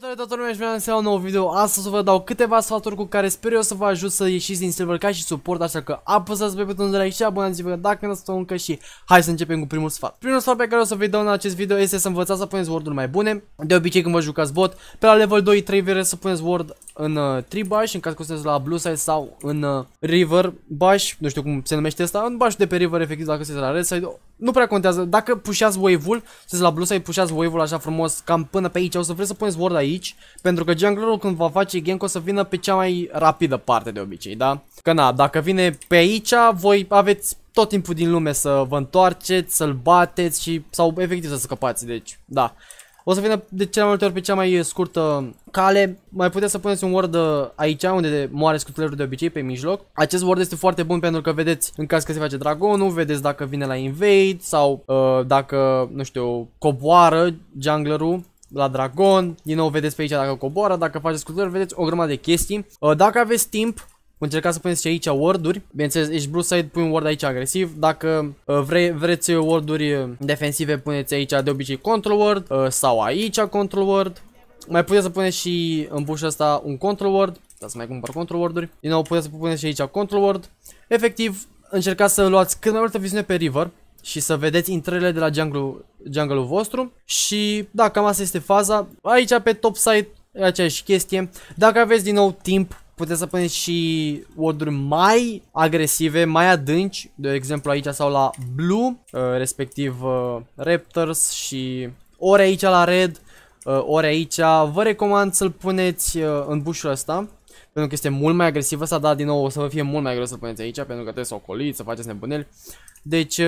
Salutare toată lumea și vreau să un nou video Astăzi o vă dau câteva sfaturi cu care sper eu să vă ajut să ieșiți din server ca și suport Așa că apăsați pe butonul de like și abonați-vă dacă nu sunt încă și hai să începem cu primul sfat Primul sfat pe care o să vi dau în acest video este să învățați să puneți word mai bune De obicei când vă jucați bot, pe la level 2-3 vreți să puneți word în uh, tribaș, În caz că sunteți la blue side sau în uh, river bash, nu știu cum se numește asta În bash de pe river efectiv dacă sunteți la red side nu prea contează. Dacă pușeați wave-ul, sunteți la blue side, pușeați wave-ul așa frumos, cam până pe aici, o să vreți să puneți ward aici, pentru că junglerul când va face gank o să vină pe cea mai rapidă parte de obicei, da? Că na, dacă vine pe aici, voi aveți tot timpul din lume să vă întoarceți, să-l bateți și, sau efectiv să scăpați, deci, da. O să vină de cele mai multe ori pe cea mai scurtă cale. Mai puteți să puneți un word aici, unde moare scutelerul de obicei, pe mijloc. Acest word este foarte bun pentru că vedeți în caz că se face dragonul, vedeți dacă vine la invade sau uh, dacă, nu știu, coboară junglerul la dragon, din nou vedeți pe aici dacă coboară, dacă faceți scutări, vedeți o grămadă de chestii. Uh, dacă aveți timp, Încercați să puneți aici word-uri. Bineînțeles, ești blue side, pui un word aici agresiv. Dacă uh, vre vreți word-uri uh, defensive, puneți aici de obicei control word uh, sau aici control word. Mai puteți să puneți și în bușa asta un control word. Da, să mai cumpăr control word-uri. Din nou, puteți să puneți și aici control word. Efectiv, încercați să luați cât mai multă viziune pe river și să vedeți intrările de la jungle-ul jungle vostru și da, cam asta este faza. Aici pe top site aceeași chestie. Dacă aveți din nou timp, puteți să puneți și oduri mai agresive, mai adânci, de exemplu aici sau la blue, uh, respectiv uh, Raptors și ori aici la red, uh, ori aici. Vă recomand să-l puneți în bușul ăsta, pentru că este mult mai agresivă să dar din nou o să vă fie mult mai greu să puneți aici, pentru că trebuie să ocoliți, să faceți nebuneli. Deci,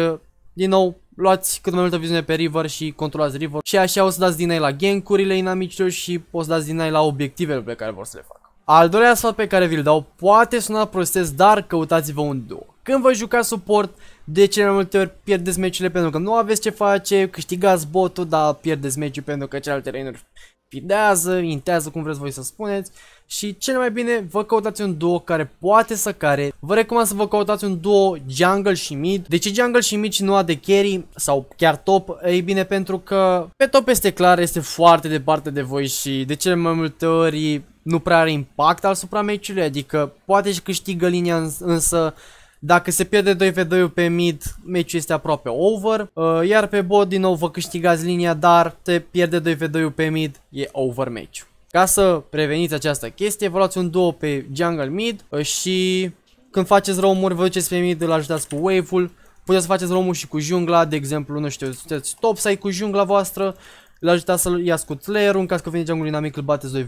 din nou, luați cât mai multă viziune pe river și controlați river și așa o să dați din ei la gankurile inamicilor și o să dați din ei la obiectivele pe care vor să le facă. Al doilea sfat pe care vi-l dau poate suna prostesc, dar căutați-vă un duo. Când vă jucați suport, de cele mai multe ori pierdeți meciurile pentru că nu aveți ce face, câștigați botul, dar pierdeți meciul pentru că celelalte rainuri fidează, intează cum vreți voi să spuneți și cel mai bine vă căutați un duo care poate să care. Vă recomand să vă căutați un duo jungle și mid. De ce jungle și mid și nu de carry sau chiar top? Ei bine pentru că pe top este clar, este foarte departe de voi și de cele mai multe ori nu prea are impact asupra meciului, adică poate și câștigă linia, însă dacă se pierde 2v2 pe mid, meciul este aproape over, uh, iar pe bot din nou vă câștigați linia, dar te pierde 2v2 pe mid, e over meciul. Ca să preveniți această chestie, vă luați un duo pe jungle mid uh, și când faceți roam-uri, vă duceți pe mid, îl ajutați cu wave-ul, puteți să faceți roam și cu jungla, de exemplu, nu știu, sunteți top side cu jungla voastră, îl ajutați să-l iați cu flare în caz că vine jungle dinamic, îl bateți 2v1,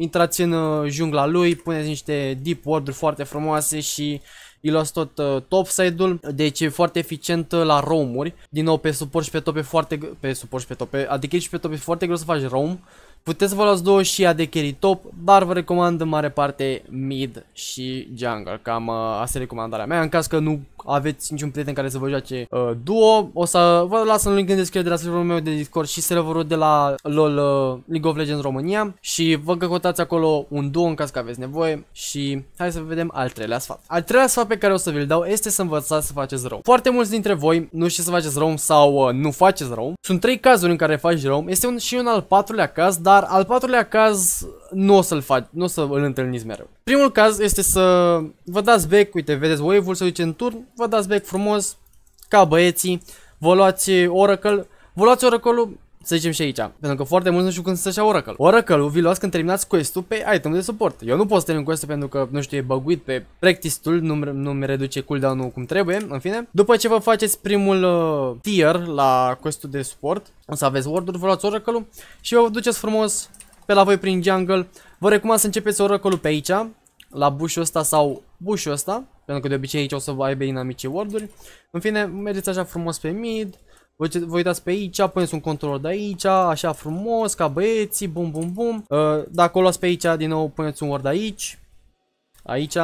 Intrați în uh, jungla lui, puneți niște deep ward foarte frumoase și îi luați tot uh, topside-ul, deci e foarte eficient uh, la roam-uri. Din nou pe suport și pe top foarte, pe suport și pe top, adică și pe top foarte greu să faci roam, Puteți să vă luați două și de carry top, dar vă recomand în mare parte mid și jungle. Cam uh, asta e recomandarea mea. În caz că nu aveți niciun prieten care să vă joace uh, duo, o să vă las un link în descriere de la serverul meu de Discord și serverul de la LOL uh, League of Legends România și vă căcotați acolo un duo în caz că aveți nevoie și hai să vedem al treilea sfat. Al treilea sfat pe care o să vi-l dau este să învățați să faceți roam. Foarte mulți dintre voi nu știți să faceți roam sau uh, nu faceți roam. Sunt trei cazuri în care faci roam, Este un, și un al patrulea caz, dar al patrulea caz nu o să-l faci, nu o să îl întâlniți mereu. Primul caz este să vă dați back, uite, vedeți wave-ul se duce în turn, vă dați back frumos, ca băieții, vă luați Oracle, vă luați Oracle-ul, să zicem și aici, pentru că foarte mulți nu știu când să-și iau Oracle. Oracle-ul vi luați când terminați quest-ul pe item de suport. Eu nu pot să termin quest pentru că, nu știu, e băguit pe practice ul nu-mi nu reduce cooldown-ul cum trebuie, în fine. După ce vă faceți primul uh, tier la quest de suport, o să aveți ward vă luați Oracle-ul și vă duceți frumos pe la voi prin jungle. Vă recomand să începeți Oracle-ul pe aici, la bușul ăsta sau bușul ăsta, pentru că de obicei aici o să vă aibă inamicii ward-uri. În fine, mergeți așa frumos pe mid, voi, uitați pe aici, puneți un control de aici, așa frumos, ca băieții, bum bum bum. Uh, dacă o luați pe aici, din nou puneți un word aici. Aici.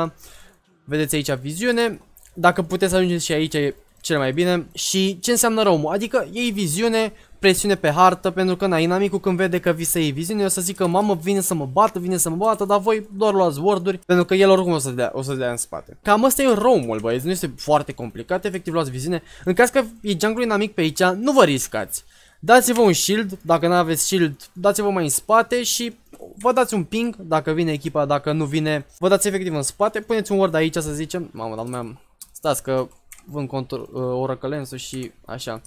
Vedeți aici viziune. Dacă puteți ajungeți și aici, cel mai bine. Și ce înseamnă roam Adică iei viziune, presiune pe hartă, pentru că na, inamicul când vede că vi se iei viziune, o să zică, mamă, vine să mă bată, vine să mă bată, dar voi doar luați word pentru că el oricum o să dea, o să dea în spate. Cam asta e roam-ul, băieți, nu este foarte complicat, efectiv luați viziune. În caz că e jungle inamic pe aici, nu vă riscați. Dați-vă un shield, dacă nu aveți shield, dați-vă mai în spate și vă dați un ping dacă vine echipa, dacă nu vine, vă dați efectiv în spate, puneți un word aici să zicem, mamă, dar nu mai am, stați că vând contor, uh, oracalensul și așa.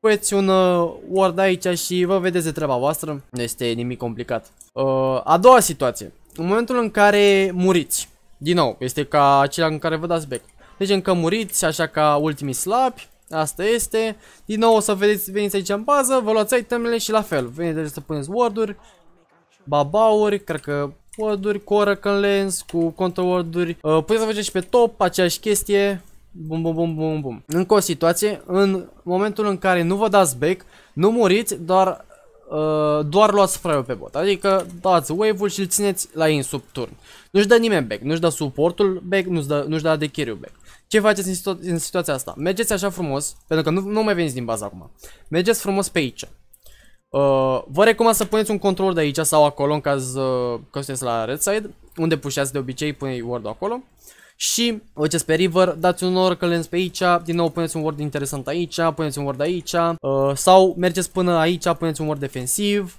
puteți un uh, ward aici și vă vedeți de treaba voastră, nu este nimic complicat. Uh, a doua situație, în momentul în care muriți, din nou, este ca acela în care vă dați back Deci încă muriți, așa ca ultimii slabi, asta este. Din nou o să vedeți, veniți aici în bază, vă luați itemele și la fel, veniți să puneți warduri uri babauri, cred că word-uri, cu Oracle Lens, cu control word-uri. Uh, puteți să faceți și pe top aceeași chestie, Bum, bum, bum, bum, bum. Încă o situație, în momentul în care nu vă dați back, nu muriți, doar, uh, doar luați fraiul pe bot. Adică dați wave-ul și îl țineți la in sub turn. Nu-și dă nimeni back, nu-și dă suportul back, nu-și dă, nu dă adechiriu back. Ce faceți în, situa în situația asta? Mergeți așa frumos, pentru că nu, nu mai veniți din bază acum. Mergeți frumos pe aici. Uh, vă recomand să puneți un control de aici sau acolo în caz uh, că sunteți la red side, unde pușeați de obicei, puneți word acolo și uiteți pe River, dați un Oracle Lens pe aici, din nou puneți un word interesant aici, puneți un word aici uh, sau mergeți până aici, puneți un word defensiv,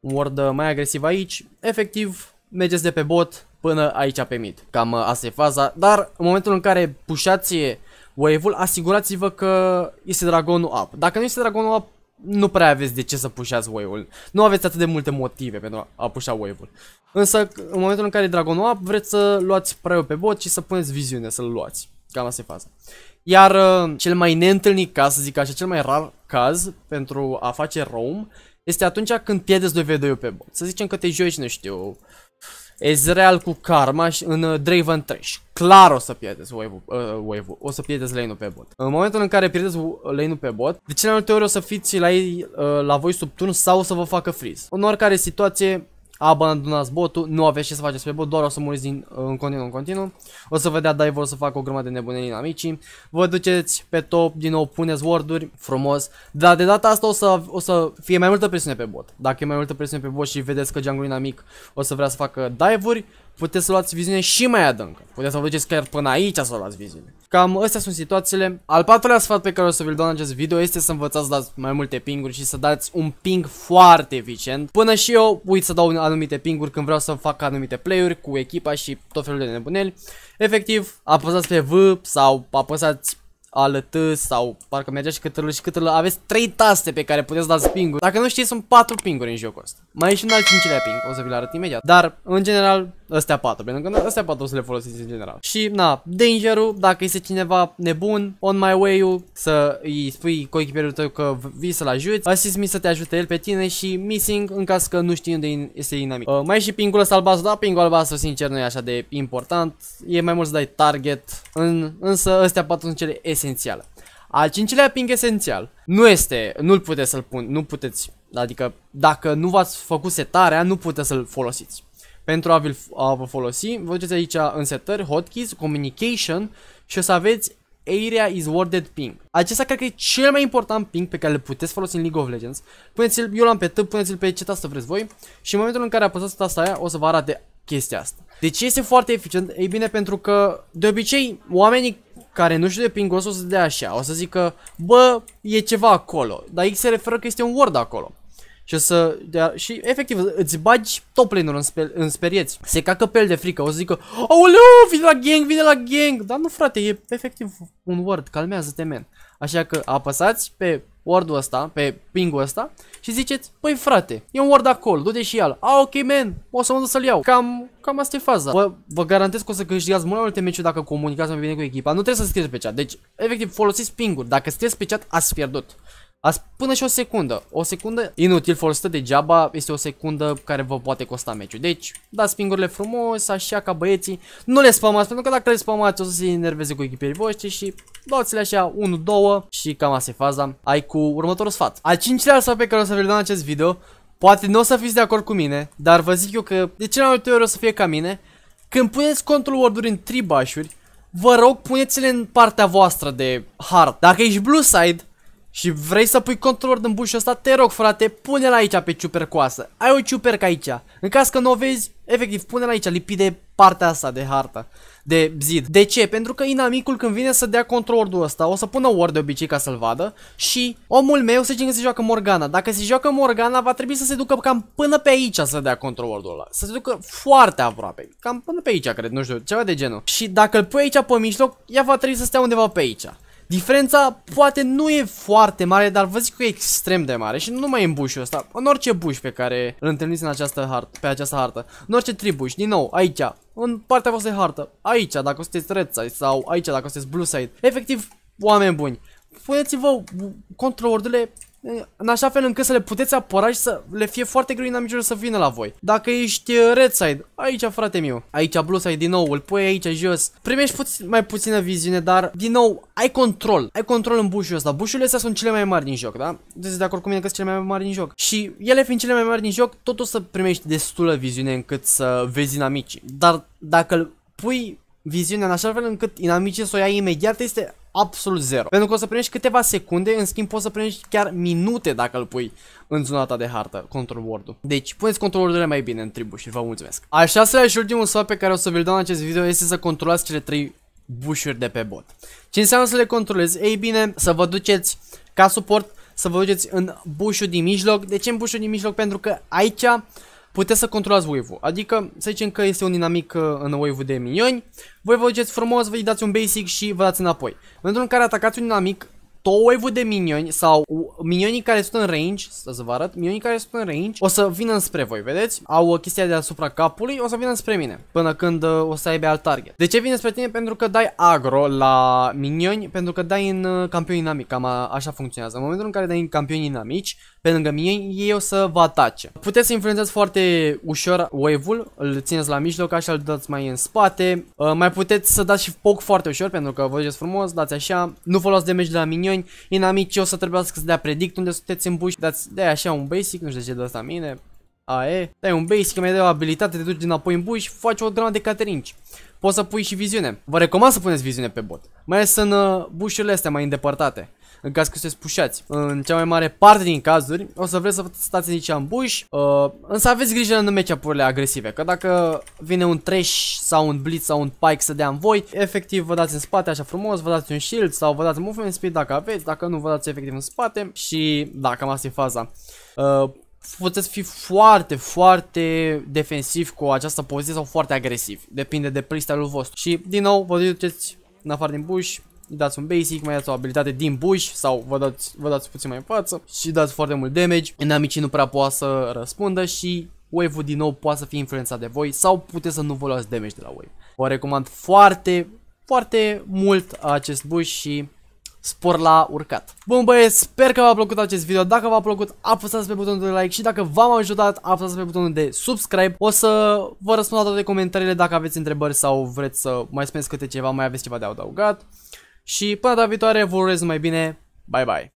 un word uh, mai agresiv aici, efectiv mergeți de pe bot până aici pe mid. Cam uh, asta e faza, dar în momentul în care pușați wave-ul, asigurați-vă că este dragonul up. Dacă nu este dragonul up, nu prea aveți de ce să pușați wave-ul. Nu aveți atât de multe motive pentru a pușa wave-ul. Însă, în momentul în care e Dragon Up, vreți să luați prea pe bot și să puneți viziune, să-l luați. Cam asta e faza. Iar uh, cel mai neîntâlnit caz, să zic așa, cel mai rar caz pentru a face roam, este atunci când pierdeți 2v2 pe bot. Să zicem că te joci, nu știu, Ezreal cu Karma și în uh, Draven Trash. Clar o să pierdeți wave uh, wave o să pierdeți lane pe bot. În momentul în care pierdeți uh, lane pe bot, de cele mai multe ori o să fiți la, ei, uh, la voi sub turn sau o să vă facă freeze. În oricare situație, Abandonați botul, nu aveți ce să faceți pe bot, doar o să muriți din, în continuu în continuu. O să vedea dai vor să facă o grămadă de nebunii în amicii. Vă duceți pe top, din nou puneți warduri, frumos. Dar de data asta o să, o să fie mai multă presiune pe bot. Dacă e mai multă presiune pe bot și vedeți că jungle mic o să vrea să facă dive-uri, puteți să luați viziune și mai adâncă. Puteți să vă duceți chiar până aici să luați viziune. Cam astea sunt situațiile. Al patrulea sfat pe care o să vi-l dau în acest video este să învățați să dați mai multe pinguri și să dați un ping foarte eficient. Până și eu uit să dau anumite pinguri când vreau să fac anumite play-uri cu echipa și tot felul de nebuneli. Efectiv, apăsați pe V sau apăsați ALT sau parcă mergea și câtălă și câtălă. Aveți 3 taste pe care puteți dați pinguri. Dacă nu știți, sunt 4 pinguri în jocul ăsta. Mai e și un alt cincilea ping, o să vi-l arăt imediat. Dar, în general, Astea patru, pentru că astea patru o să le folosiți în general. Și, na, dangerul, dacă este cineva nebun, on my way-ul, să îi spui coechipierul tău că vii să-l ajuți, assist mi să te ajute el pe tine și missing în caz că nu știi unde este inamic. Uh, mai e și pingul ăsta albastru, da, pingul albastru, sincer, nu e așa de important, e mai mult să dai target, în, însă astea patru sunt cele esențiale. Al cincilea ping esențial nu este, nu-l puteți să-l pun, nu puteți, adică dacă nu v-ați făcut setarea, nu puteți să-l folosiți. Pentru a, a vă folosi, vă duceți aici în setări, hotkeys, communication și o să aveți Area is Worded Ping. Acesta cred că e cel mai important ping pe care îl puteți folosi în League of Legends. Puneți-l, eu l-am pe tâp, puneți-l pe ce tastă vreți voi și în momentul în care apăsați tasta aia o să vă arate chestia asta. Deci este foarte eficient, ei bine pentru că de obicei oamenii care nu știu de ping o să dea așa, o să zică bă e ceva acolo, dar X se referă că este un word acolo. Și să dea, și efectiv îți bagi top lane-uri în, spe... în sperieți. Se cacă pe el de frică, o să zică Aoleu, vine la gang, vine la gang Dar nu frate, e efectiv un word, calmează-te men Așa că apăsați pe word-ul ăsta, pe ping-ul ăsta Și ziceți, păi frate, e un word acolo, du-te și al A, ah, ok men, o să mă duc să-l iau Cam, cam asta e faza Vă, vă garantez că o să câștigați mult mai multe meciuri dacă comunicați mai bine cu echipa Nu trebuie să scrieți pe chat, deci efectiv folosiți ping-uri Dacă scrieți pe chat, ați pierdut Azi, până și o secundă. O secundă inutil folosită degeaba este o secundă care vă poate costa meciul. Deci, dați pingurile frumos, așa ca băieții. Nu le spamați, pentru că dacă le spamați o să se enerveze cu echipierii voștri și luați le așa 1-2 și cam asta e faza. Ai cu următorul sfat. Al cincilea sfat pe care o să vă dau în acest video, poate nu o să fiți de acord cu mine, dar vă zic eu că de ce mai multe ori o să fie ca mine, când puneți control word-uri în tribașuri, vă rog puneți-le în partea voastră de hard. Dacă ești blue side, și vrei să pui control în bușul ăsta? Te rog frate, pune-l aici pe ciupercoasă. Ai o ciupercă aici. În caz că nu o vezi, efectiv, pune-l aici, lipide de partea asta de hartă, de zid. De ce? Pentru că inamicul când vine să dea controlul ăsta, o să pună ward de obicei ca să-l vadă și omul meu se că se joacă Morgana. Dacă se joacă Morgana, va trebui să se ducă cam până pe aici să dea controlul ăla. Să se ducă foarte aproape, cam până pe aici, cred, nu știu, ceva de genul. Și dacă îl pui aici pe mijloc, ea va trebui să stea undeva pe aici. Diferența poate nu e foarte mare, dar vă zic că e extrem de mare și nu numai în bușul ăsta, în orice buș pe care îl întâlniți în această hartă, pe această hartă, în orice tribuș, din nou, aici, în partea voastră de hartă, aici dacă sunteți red side sau aici dacă sunteți blue side, efectiv, oameni buni, puneți-vă controlurile în așa fel încât să le puteți apăra și să le fie foarte greu inamicilor să vină la voi. Dacă ești uh, red side, aici frate meu, aici blue side din nou, îl pui aici jos, primești puțin, mai puțină viziune, dar din nou ai control, ai control în bușul ăsta. Bușurile astea sunt cele mai mari din joc, da? Deci de acord cu mine că sunt cele mai mari din joc. Și ele fiind cele mai mari din joc, tot o să primești destulă viziune încât să vezi inamicii. Dar dacă îl pui viziunea în așa fel încât inamicii să o iei imediat este absolut zero. Pentru că o să primești câteva secunde, în schimb poți să primești chiar minute dacă îl pui în zona ta de hartă, control word-ul. Deci, puneți control word mai bine în tribu și vă mulțumesc. Al șaselea și ultimul sfat pe care o să vi-l dau în acest video este să controlați cele trei bușuri de pe bot. Ce înseamnă să le controlezi? Ei bine, să vă duceți ca suport, să vă duceți în bușul din mijloc. De ce în bușul din mijloc? Pentru că aici puteți să controlați wave-ul. Adică, să zicem că este un dinamic uh, în wave-ul de minioni, voi vă duceți frumos, vă dați un basic și vă dați înapoi. În momentul în care atacați un dinamic, tot wave de minioni sau minionii care sunt în range, să vă arăt, minionii care sunt în range, o să vină spre voi, vedeți? Au chestia deasupra capului, o să vină spre mine, până când uh, o să aibă alt target. De ce vine spre tine? Pentru că dai agro la minioni, pentru că dai în uh, campion dinamic, cam așa funcționează. În momentul în care dai în campioni inamici, pe lângă minioni, ei o să vă atace. Puteți să influențați foarte ușor wave-ul, îl țineți la mijloc, așa îl dați mai în spate, uh, mai puteți să dați și poc foarte ușor, pentru că vă frumos, dați așa, nu folosiți damage de la minioni, minioni, inamici o să trebuiască să dea predict unde sunteți în buși, dați de așa un basic, nu știu ce de asta mine, AE, dai un basic, mai dai o abilitate, te duci înapoi în buși, faci o grămadă de caterinci. Poți să pui și viziune. Vă recomand să puneți viziune pe bot, mai ales în uh, bușurile astea mai îndepărtate în caz că sunteți pușați. În cea mai mare parte din cazuri o să vreți să stați nici în uh, însă aveți grijă în matchup-urile agresive, că dacă vine un trash sau un blitz sau un pike să dea în voi, efectiv vă dați în spate așa frumos, vă dați un shield sau vă dați movement speed dacă aveți, dacă nu vă dați efectiv în spate și da, cam asta e faza. Uh, puteți fi foarte, foarte defensiv cu această poziție sau foarte agresiv. Depinde de playstyle-ul vostru. Și, din nou, vă duceți în afară din bush, dați un basic, mai dați o abilitate din bush sau vă dați, vă dați puțin mai în față și dați foarte mult damage, inamicii nu prea poate să răspundă și wave-ul din nou poate să fie influențat de voi sau puteți să nu vă luați damage de la wave. Vă recomand foarte, foarte mult acest bush și spor la urcat. Bun băieți, sper că v-a plăcut acest video. Dacă v-a plăcut, apăsați pe butonul de like și dacă v-am ajutat, apăsați pe butonul de subscribe. O să vă răspund la toate comentariile dacă aveți întrebări sau vreți să mai spuneți câte ceva, mai aveți ceva de adăugat și până data viitoare vă urez mai bine, bye bye!